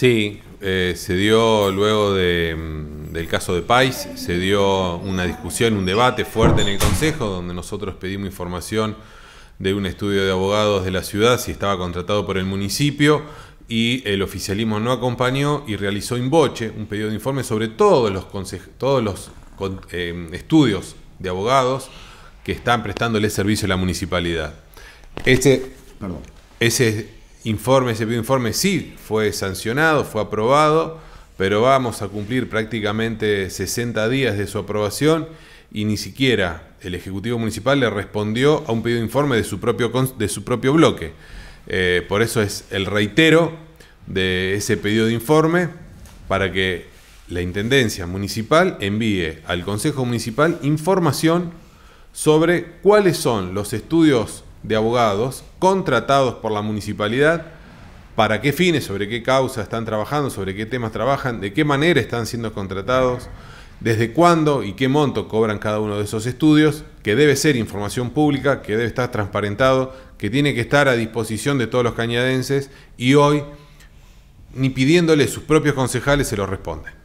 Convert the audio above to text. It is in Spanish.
Sí, eh, se dio luego mm, del caso de Pais, se dio una discusión, un debate fuerte en el Consejo, donde nosotros pedimos información de un estudio de abogados de la ciudad, si estaba contratado por el municipio, y el oficialismo no acompañó y realizó inboche un pedido de informe sobre todos los, todos los eh, estudios de abogados que están prestándole servicio a la municipalidad. Este, Perdón. Ese informe, ese informe sí fue sancionado, fue aprobado, pero vamos a cumplir prácticamente 60 días de su aprobación y ni siquiera el Ejecutivo Municipal le respondió a un pedido de informe de su propio, de su propio bloque. Eh, por eso es el reitero de ese pedido de informe para que la Intendencia Municipal envíe al Consejo Municipal información sobre cuáles son los estudios de abogados contratados por la municipalidad para qué fines, sobre qué causa están trabajando, sobre qué temas trabajan, de qué manera están siendo contratados, desde cuándo y qué monto cobran cada uno de esos estudios, que debe ser información pública, que debe estar transparentado, que tiene que estar a disposición de todos los cañadenses y hoy ni pidiéndole sus propios concejales se lo responden.